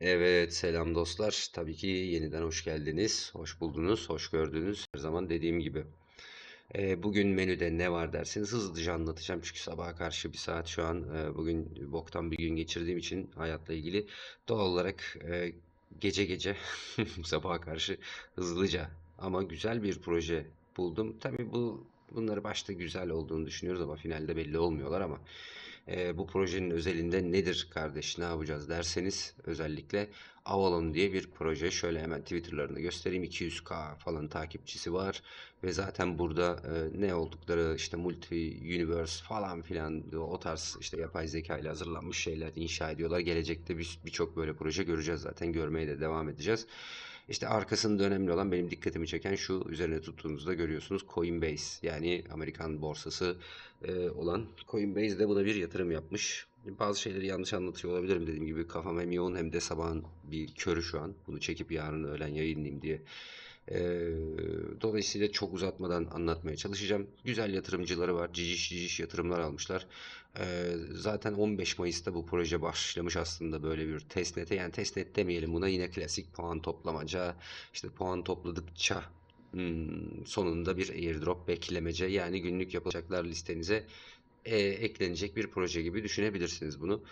Evet selam dostlar. Tabii ki yeniden hoş geldiniz. Hoş buldunuz, hoş gördünüz. Her zaman dediğim gibi. E, bugün menüde ne var derseniz hızlıca anlatacağım. Çünkü sabaha karşı bir saat şu an e, bugün boktan bir gün geçirdiğim için hayatla ilgili doğal olarak e, gece gece sabaha karşı hızlıca ama güzel bir proje buldum. Tabii bu bunları başta güzel olduğunu düşünüyoruz ama finalde belli olmuyorlar ama e, bu projenin özelinde nedir kardeş ne yapacağız derseniz özellikle Avalon diye bir proje şöyle hemen Twitter'larını göstereyim 200k falan takipçisi var ve zaten burada e, ne oldukları işte multi universe falan filan o tarz işte yapay zeka ile hazırlanmış şeyler inşa ediyorlar gelecekte birçok bir, bir böyle proje göreceğiz zaten görmeye de devam edeceğiz. İşte arkasında önemli olan benim dikkatimi çeken şu üzerine tuttuğunuzda görüyorsunuz Coinbase yani Amerikan borsası e, olan Coinbase de buna bir yatırım yapmış. Bazı şeyleri yanlış anlatıyor olabilirim dediğim gibi kafam hem yoğun hem de sabahın bir körü şu an. Bunu çekip yarın öğlen yayınlayayım diye Dolayısıyla çok uzatmadan anlatmaya çalışacağım. Güzel yatırımcıları var. Ciciş ciciş yatırımlar almışlar. Zaten 15 Mayıs'ta bu proje başlamış aslında böyle bir testnete. Yani testnet demeyelim buna yine klasik puan toplamaca. işte puan topladıkça Hmm, sonunda bir airdrop beklemece yani günlük yapılacaklar listenize e, eklenecek bir proje gibi düşünebilirsiniz bunu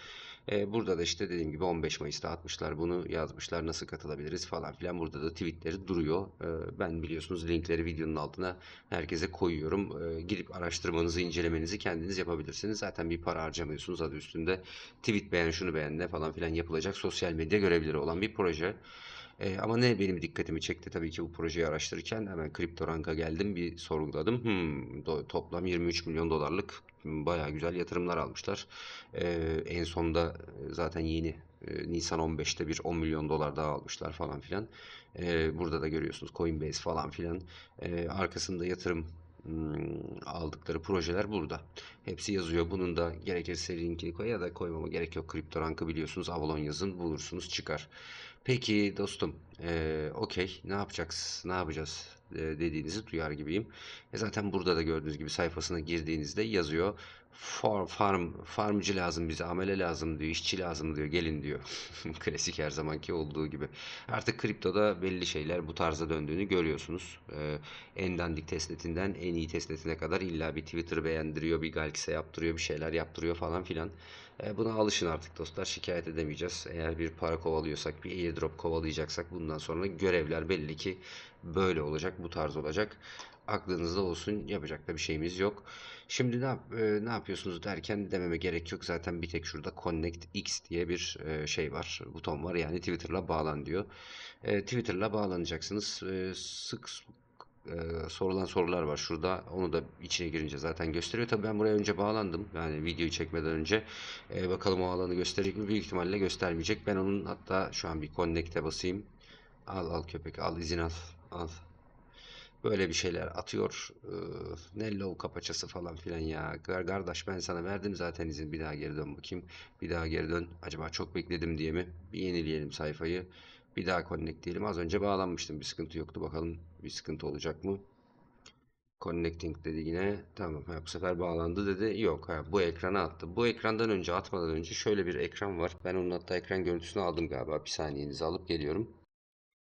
burada da işte dediğim gibi 15 Mayıs'ta atmışlar bunu yazmışlar nasıl katılabiliriz falan filan. Burada da tweetleri duruyor. ben biliyorsunuz linkleri videonun altına herkese koyuyorum. E, gidip araştırmanızı incelemenizi kendiniz yapabilirsiniz. Zaten bir para harcamıyorsunuz adı üstünde. Tweet beğen şunu beğen ne falan filan yapılacak sosyal medya görevleri olan bir proje. E, ama ne benim dikkatimi çekti tabii ki bu projeyi araştırırken hemen CryptoRank'a geldim bir sorguladım. Hmm, do, toplam 23 milyon dolarlık hmm, baya güzel yatırımlar almışlar. E, en sonda zaten yeni e, Nisan 15'te bir 10 milyon dolar daha almışlar falan filan. E, burada da görüyorsunuz Coinbase falan filan. E, arkasında yatırım hmm, aldıkları projeler burada. Hepsi yazıyor. Bunun da gerekirse linkini koy ya da koymama gerek yok. Kripto rankı biliyorsunuz. Avalon yazın bulursunuz çıkar. Peki dostum, e, okey ne yapacağız, ne yapacağız e, dediğinizi duyar gibiyim. E zaten burada da gördüğünüz gibi sayfasına girdiğinizde yazıyor farm farmcı lazım bize, amele lazım diyor, işçi lazım diyor, gelin diyor. Klasik her zamanki olduğu gibi. Artık kriptoda belli şeyler bu tarza döndüğünü görüyorsunuz. Ee, en dandik testnetinden en iyi testnetine kadar illa bir Twitter beğendiriyor, bir Galx'e yaptırıyor, bir şeyler yaptırıyor falan filan. Ee, buna alışın artık dostlar. Şikayet edemeyeceğiz. Eğer bir para kovalıyorsak, bir airdrop kovalayacaksak bundan sonra görevler belli ki böyle olacak, bu tarz olacak aklınızda olsun yapacak da bir şeyimiz yok. Şimdi ne, yap, e, ne yapıyorsunuz derken dememe gerek yok. Zaten bir tek şurada Connect X diye bir e, şey var, buton var. Yani Twitter'la bağlan diyor. E, Twitter'la bağlanacaksınız. E, sık e, sorulan sorular var şurada. Onu da içine girince zaten gösteriyor. Tabii ben buraya önce bağlandım. Yani videoyu çekmeden önce. E, bakalım o alanı gösterecek mi? Büyük ihtimalle göstermeyecek. Ben onun hatta şu an bir connect'e basayım. Al al köpek al izin al. Al böyle bir şeyler atıyor. Ee, ne low kapaçası falan filan ya. Kardeş ben sana verdim zaten izin. Bir daha geri dön bakayım. Bir daha geri dön. Acaba çok bekledim diye mi? Bir yenileyelim sayfayı. Bir daha connect diyelim. Az önce bağlanmıştım. Bir sıkıntı yoktu. Bakalım bir sıkıntı olacak mı? Connecting dedi yine. Tamam ha, bu sefer bağlandı dedi. Yok ha, bu ekrana attı. Bu ekrandan önce atmadan önce şöyle bir ekran var. Ben onun hatta ekran görüntüsünü aldım galiba. Bir saniyenizi alıp geliyorum.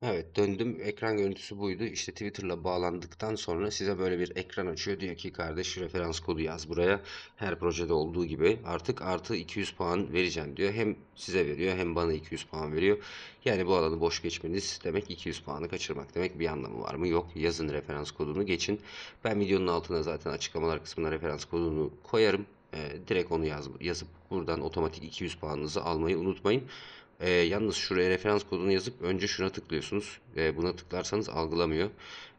Evet döndüm ekran görüntüsü buydu. İşte Twitter'la bağlandıktan sonra size böyle bir ekran açıyor. Diyor ki kardeş referans kodu yaz buraya. Her projede olduğu gibi artık artı 200 puan vereceğim diyor. Hem size veriyor hem bana 200 puan veriyor. Yani bu alanı boş geçmeniz demek 200 puanı kaçırmak demek bir anlamı var mı? Yok yazın referans kodunu geçin. Ben videonun altına zaten açıklamalar kısmına referans kodunu koyarım. Ee, direkt onu yaz, yazıp buradan otomatik 200 puanınızı almayı unutmayın. E, yalnız şuraya referans kodunu yazıp önce şuna tıklıyorsunuz. E, buna tıklarsanız algılamıyor.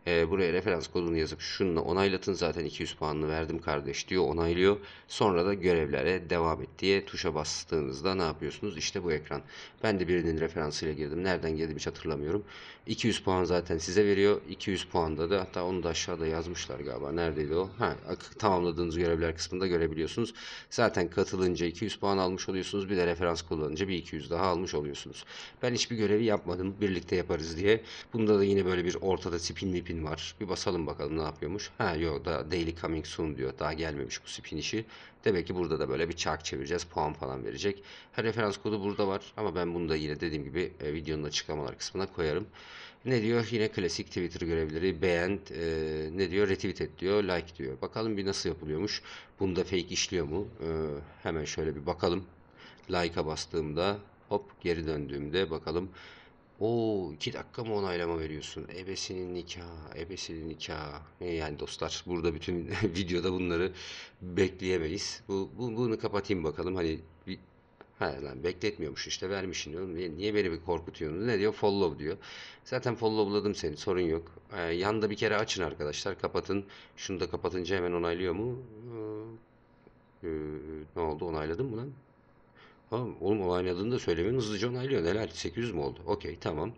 E, buraya referans kodunu yazıp şununla onaylatın zaten 200 puanını verdim kardeş diyor onaylıyor. Sonra da görevlere devam et diye tuşa bastığınızda ne yapıyorsunuz? İşte bu ekran. Ben de birinin referansıyla girdim. Nereden girdim hiç hatırlamıyorum. 200 puan zaten size veriyor. 200 puanda da hatta onu da aşağıda yazmışlar galiba. Neredeydi o? Ha, tamamladığınız görevler kısmında görebiliyorsunuz. Zaten katılınca 200 puan almış oluyorsunuz. Bir de referans kullanınca bir 200 daha almış oluyorsunuz. Ben hiçbir görevi yapmadım. Birlikte yaparız diye. Bunda da yine böyle bir ortada spin bir spin var. Bir basalım bakalım ne yapıyormuş. Ha yok da daily coming soon diyor. Daha gelmemiş bu spin işi. Demek ki burada da böyle bir çark çevireceğiz. Puan falan verecek. Her referans kodu burada var. Ama ben bunu da yine dediğim gibi e, videonun açıklamalar kısmına koyarım. Ne diyor? Yine klasik Twitter görevleri. Beğen, e, ne diyor? Retweet et diyor. Like diyor. Bakalım bir nasıl yapılıyormuş. Bunda fake işliyor mu? E, hemen şöyle bir bakalım. Like'a bastığımda hop geri döndüğümde bakalım Oo iki dakika mı onaylama veriyorsun? Ebesinin nikah, ebesinin nikah. E, yani dostlar burada bütün videoda bunları bekleyemeyiz. Bu, bu bunu kapatayım bakalım. Hani bir, ha lan bekletmiyormuş işte vermişin. Niye, beni bir korkutuyorsunuz? Ne diyor? Follow diyor. Zaten followladım seni. Sorun yok. Ee, yanda bir kere açın arkadaşlar. Kapatın. Şunu da kapatınca hemen onaylıyor mu? Ee, ne oldu? Onayladım mı lan? Oğlum, oğlum onayladığını da söylemeyin hızlıca onaylıyor. Helal 800 mi oldu? Okey tamam.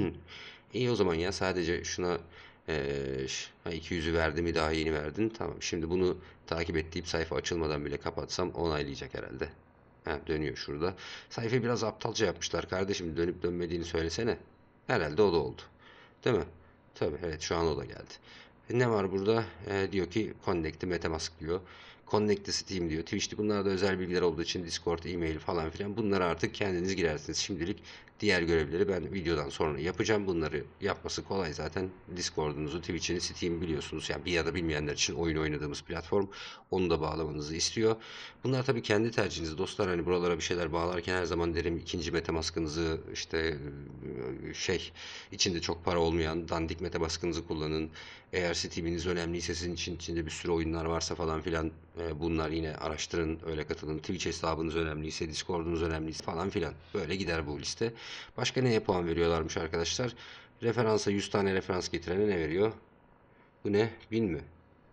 İyi o zaman ya sadece şuna ee, 200'ü verdi mi daha yeni verdin. Tamam şimdi bunu takip ettiğim sayfa açılmadan bile kapatsam onaylayacak herhalde. Ha, dönüyor şurada. sayfa biraz aptalca yapmışlar kardeşim. Dönüp dönmediğini söylesene. Herhalde o da oldu. Değil mi? Tabii evet şu an o da geldi. E, ne var burada? E, diyor ki Connect'i Metamask diyor. Connect diyor. Twitch'te bunlar da özel bilgiler olduğu için Discord, e-mail falan filan bunları artık kendiniz girersiniz. Şimdilik diğer görevleri ben videodan sonra yapacağım. Bunları yapması kolay zaten. Discord'unuzu, Twitch'ini, Steam biliyorsunuz. Yani bir ya da bilmeyenler için oyun oynadığımız platform. Onu da bağlamanızı istiyor. Bunlar tabii kendi tercihiniz dostlar. Hani buralara bir şeyler bağlarken her zaman derim ikinci metamaskınızı işte ee, şey içinde çok para olmayan dandik meta baskınızı kullanın. Eğer Steam'iniz önemliyse sizin için içinde bir sürü oyunlar varsa falan filan e, bunlar yine araştırın öyle katılın. Twitch hesabınız önemliyse Discord'unuz önemliyse falan filan böyle gider bu liste. Başka neye puan veriyorlarmış arkadaşlar? Referansa 100 tane referans getirene ne veriyor? Bu ne? 1000 mi?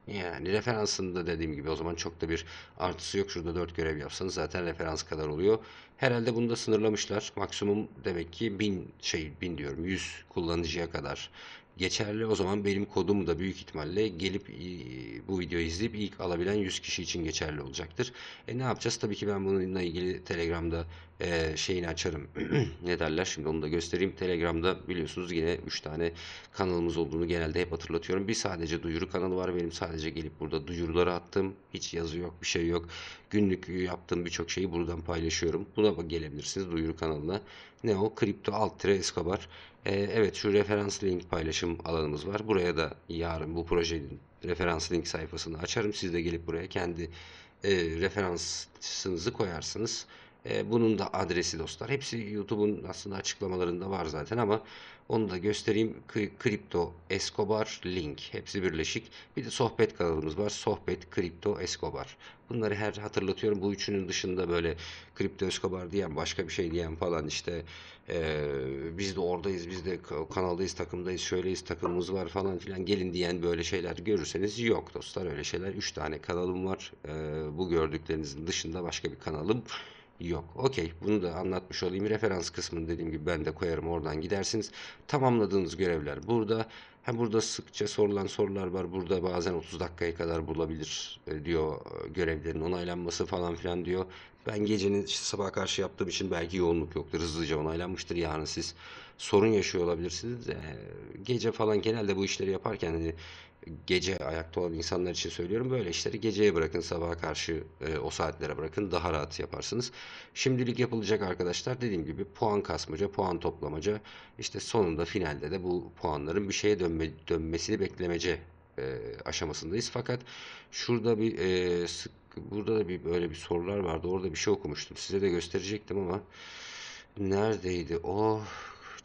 Yani referansında dediğim gibi o zaman çok da bir artısı yok. Şurada 4 görev yapsanız zaten referans kadar oluyor. Herhalde bunu da sınırlamışlar. Maksimum demek ki 1000 şey 1000 diyorum 100 kullanıcıya kadar geçerli. O zaman benim kodum da büyük ihtimalle gelip bu videoyu izleyip ilk alabilen 100 kişi için geçerli olacaktır. E ne yapacağız? Tabii ki ben bununla ilgili Telegram'da e, şeyini açarım. ne derler şimdi onu da göstereyim. Telegram'da biliyorsunuz yine 3 tane kanalımız olduğunu genelde hep hatırlatıyorum. Bir sadece duyuru kanalı var. Benim sadece gelip burada duyuruları attım. Hiç yazı yok bir şey yok. Günlük yaptığım birçok şeyi buradan paylaşıyorum. Buna da gelebilirsiniz duyuru kanalına. Ne o? Kripto alt tire Escobar. E, evet şu referans link paylaşım alanımız var. Buraya da yarın bu projenin referans link sayfasını açarım. Siz de gelip buraya kendi e, referansınızı koyarsınız bunun da adresi dostlar. Hepsi YouTube'un aslında açıklamalarında var zaten ama onu da göstereyim. Kripto Escobar link. Hepsi birleşik. Bir de sohbet kanalımız var. Sohbet Kripto Escobar. Bunları her hatırlatıyorum. Bu üçünün dışında böyle Kripto Escobar diyen başka bir şey diyen falan işte e, biz de oradayız, biz de kanaldayız, takımdayız, şöyleyiz, takımımız var falan filan gelin diyen böyle şeyler görürseniz yok dostlar. Öyle şeyler Üç tane kanalım var. E, bu gördüklerinizin dışında başka bir kanalım yok. Okey bunu da anlatmış olayım. Referans kısmını dediğim gibi ben de koyarım oradan gidersiniz. Tamamladığınız görevler burada. Hem burada sıkça sorulan sorular var. Burada bazen 30 dakikaya kadar bulabilir e, diyor e, görevlerin onaylanması falan filan diyor. Ben gecenin sabah karşı yaptığım için belki yoğunluk yoktur. Hızlıca onaylanmıştır. yani siz sorun yaşıyor olabilirsiniz. E, gece falan genelde bu işleri yaparken hani gece ayakta olan insanlar için söylüyorum. Böyle işleri geceye bırakın, sabaha karşı e, o saatlere bırakın. Daha rahat yaparsınız. Şimdilik yapılacak arkadaşlar dediğim gibi puan kasmaca, puan toplamaca. işte sonunda finalde de bu puanların bir şeye dönme, dönmesini beklemece e, aşamasındayız. Fakat şurada bir e, sık, burada da bir böyle bir sorular vardı. Orada bir şey okumuştum. Size de gösterecektim ama neredeydi? Oh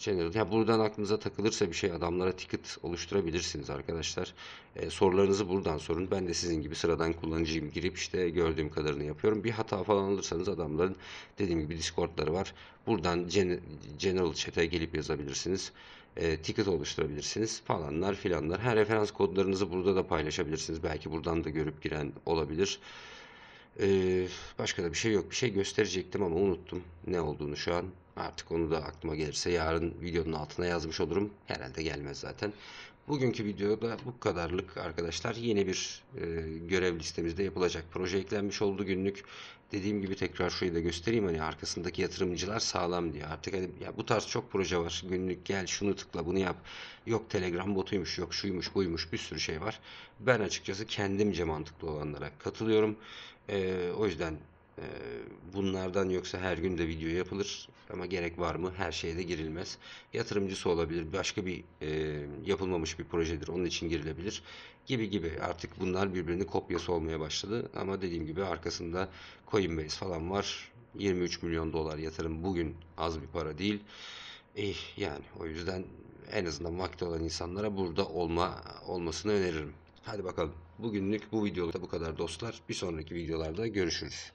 şey Ya buradan aklınıza takılırsa bir şey adamlara ticket oluşturabilirsiniz arkadaşlar. E, sorularınızı buradan sorun. Ben de sizin gibi sıradan kullanıcıyım girip işte gördüğüm kadarını yapıyorum. Bir hata falan alırsanız adamların dediğim gibi Discord'ları var. Buradan general chat'e gelip yazabilirsiniz. E, ticket oluşturabilirsiniz falanlar filanlar. Her referans kodlarınızı burada da paylaşabilirsiniz. Belki buradan da görüp giren olabilir. Ee, başka da bir şey yok. Bir şey gösterecektim ama unuttum ne olduğunu şu an. Artık onu da aklıma gelirse yarın videonun altına yazmış olurum. Herhalde gelmez zaten. Bugünkü videoda bu kadarlık arkadaşlar. Yeni bir e, görev listemizde yapılacak proje eklenmiş oldu günlük. Dediğim gibi tekrar şurayı da göstereyim hani arkasındaki yatırımcılar sağlam diyor Artık hani ya bu tarz çok proje var. Günlük gel şunu tıkla bunu yap. Yok Telegram botuymuş, yok şuymuş, buymuş bir sürü şey var. Ben açıkçası kendimce mantıklı olanlara katılıyorum. E, o yüzden ee, bunlardan yoksa her gün de video yapılır ama gerek var mı her şeye de girilmez. Yatırımcısı olabilir başka bir e, yapılmamış bir projedir onun için girilebilir gibi gibi artık bunlar birbirini kopyası olmaya başladı ama dediğim gibi arkasında Coinbase falan var 23 milyon dolar yatırım bugün az bir para değil. Eh, yani o yüzden en azından vakti olan insanlara burada olma olmasını öneririm. Hadi bakalım. Bugünlük bu videoda bu kadar dostlar. Bir sonraki videolarda görüşürüz.